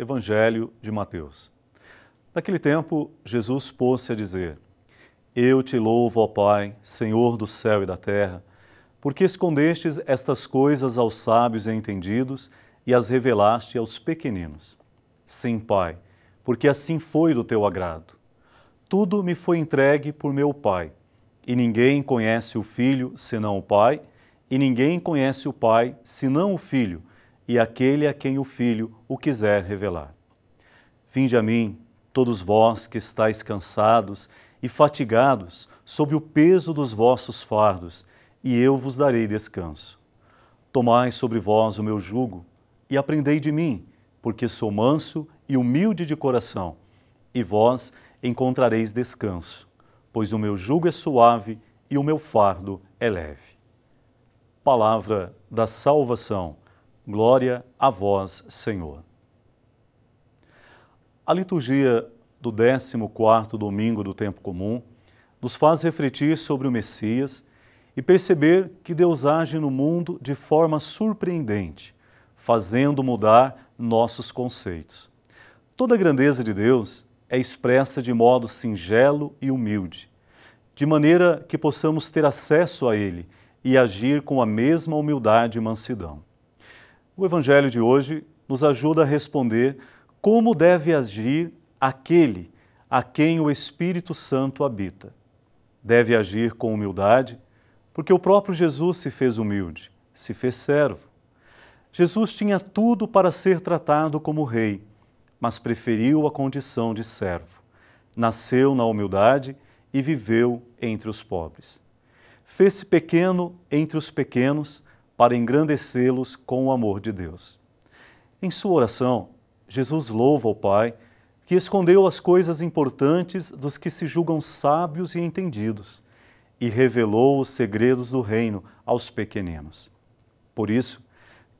Evangelho de Mateus. Naquele tempo, Jesus pôs-se a dizer: Eu te louvo, ó Pai, Senhor do céu e da terra, porque escondestes estas coisas aos sábios e entendidos e as revelaste aos pequeninos. Sim, Pai, porque assim foi do teu agrado. Tudo me foi entregue por meu Pai, e ninguém conhece o Filho senão o Pai, e ninguém conhece o Pai senão o Filho e aquele a quem o Filho o quiser revelar. Vinde a mim, todos vós que estáis cansados e fatigados sob o peso dos vossos fardos, e eu vos darei descanso. Tomai sobre vós o meu jugo e aprendei de mim, porque sou manso e humilde de coração, e vós encontrareis descanso, pois o meu jugo é suave e o meu fardo é leve. Palavra da salvação. Glória a vós, Senhor. A liturgia do 14º domingo do tempo comum nos faz refletir sobre o Messias e perceber que Deus age no mundo de forma surpreendente, fazendo mudar nossos conceitos. Toda a grandeza de Deus é expressa de modo singelo e humilde, de maneira que possamos ter acesso a Ele e agir com a mesma humildade e mansidão. O Evangelho de hoje nos ajuda a responder como deve agir aquele a quem o Espírito Santo habita. Deve agir com humildade, porque o próprio Jesus se fez humilde, se fez servo. Jesus tinha tudo para ser tratado como rei, mas preferiu a condição de servo. Nasceu na humildade e viveu entre os pobres. Fez-se pequeno entre os pequenos para engrandecê-los com o amor de Deus. Em sua oração, Jesus louva o Pai que escondeu as coisas importantes dos que se julgam sábios e entendidos e revelou os segredos do reino aos pequeninos. Por isso,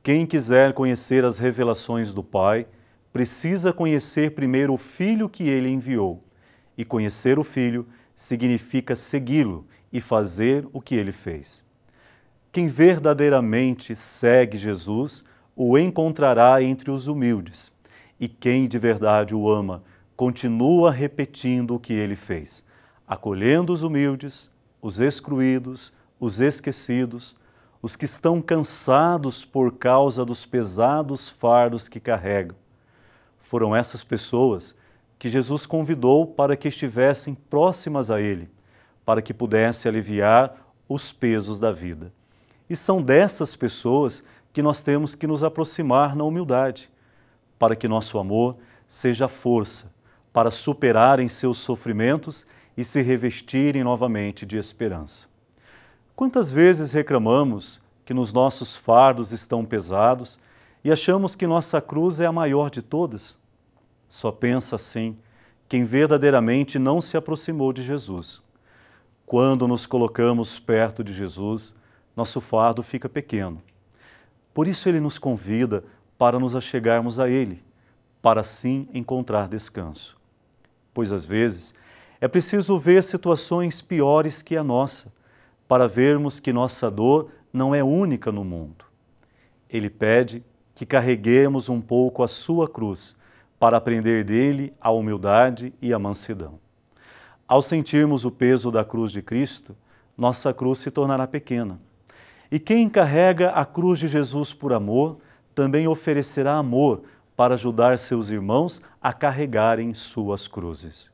quem quiser conhecer as revelações do Pai, precisa conhecer primeiro o Filho que ele enviou. E conhecer o Filho significa segui-lo e fazer o que ele fez. Quem verdadeiramente segue Jesus o encontrará entre os humildes. E quem de verdade o ama continua repetindo o que ele fez, acolhendo os humildes, os excluídos, os esquecidos, os que estão cansados por causa dos pesados fardos que carregam. Foram essas pessoas que Jesus convidou para que estivessem próximas a Ele, para que pudesse aliviar os pesos da vida. E são dessas pessoas que nós temos que nos aproximar na humildade, para que nosso amor seja força para superarem seus sofrimentos e se revestirem novamente de esperança. Quantas vezes reclamamos que nos nossos fardos estão pesados e achamos que nossa cruz é a maior de todas? Só pensa assim quem verdadeiramente não se aproximou de Jesus. Quando nos colocamos perto de Jesus, nosso fardo fica pequeno. Por isso ele nos convida para nos achegarmos a ele, para assim encontrar descanso. Pois às vezes é preciso ver situações piores que a nossa, para vermos que nossa dor não é única no mundo. Ele pede que carreguemos um pouco a sua cruz, para aprender dele a humildade e a mansidão. Ao sentirmos o peso da cruz de Cristo, nossa cruz se tornará pequena e quem carrega a cruz de Jesus por amor, também oferecerá amor para ajudar seus irmãos a carregarem suas cruzes.